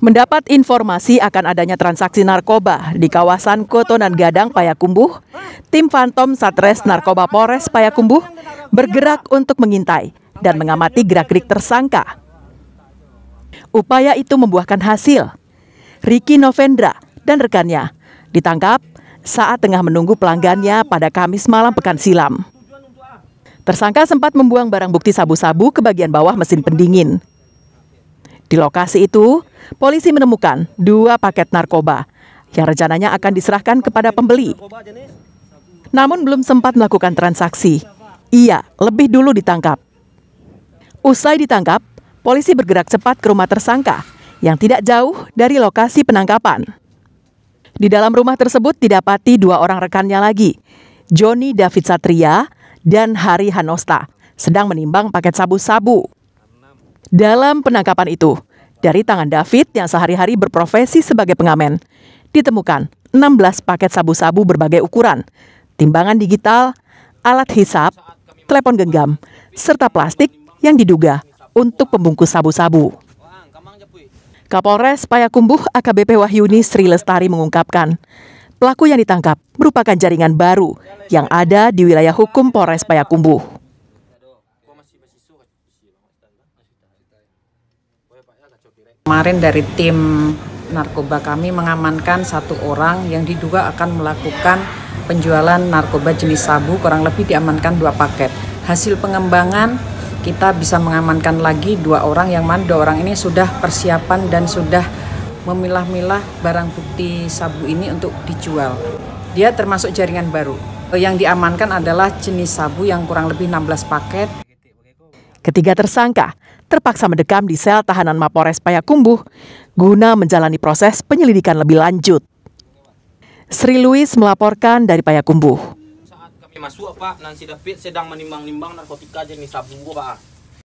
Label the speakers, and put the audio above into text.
Speaker 1: Mendapat informasi akan adanya transaksi narkoba di kawasan Kotonan Gadang, Payakumbuh, tim Phantom Satres Narkoba Polres Payakumbuh bergerak untuk mengintai dan mengamati gerak-gerik tersangka. Upaya itu membuahkan hasil. Riki Novendra dan rekannya ditangkap saat tengah menunggu pelanggannya pada Kamis malam pekan silam. Tersangka sempat membuang barang bukti sabu-sabu ke bagian bawah mesin pendingin. Di lokasi itu, polisi menemukan dua paket narkoba yang rencananya akan diserahkan kepada pembeli. Namun belum sempat melakukan transaksi. Ia lebih dulu ditangkap. Usai ditangkap, polisi bergerak cepat ke rumah tersangka yang tidak jauh dari lokasi penangkapan. Di dalam rumah tersebut didapati dua orang rekannya lagi, Joni David Satria dan Hari Hanosta, sedang menimbang paket sabu-sabu. Dalam penangkapan itu, dari tangan David yang sehari-hari berprofesi sebagai pengamen, ditemukan 16 paket sabu-sabu berbagai ukuran, timbangan digital, alat hisap, telepon genggam, serta plastik yang diduga untuk pembungkus sabu-sabu. Kapolres Payakumbuh AKBP Wahyuni Sri Lestari mengungkapkan, pelaku yang ditangkap merupakan jaringan baru yang ada di wilayah hukum Polres Payakumbuh.
Speaker 2: Kemarin dari tim narkoba kami mengamankan satu orang yang diduga akan melakukan penjualan narkoba jenis sabu kurang lebih diamankan dua paket. Hasil pengembangan kita bisa mengamankan lagi dua orang yang mana dua orang ini sudah persiapan dan sudah memilah-milah barang bukti sabu ini untuk dijual. Dia termasuk jaringan baru. Yang diamankan adalah jenis sabu yang kurang lebih 16 paket.
Speaker 1: Ketiga tersangka terpaksa mendekam di sel tahanan Mapores Payakumbuh guna menjalani proses penyelidikan lebih lanjut. Sri Louis melaporkan dari Payakumbuh. Saat kami masuk, Pak, Nancy David sedang menimbang-nimbang narkotika jenis sabu, Pak.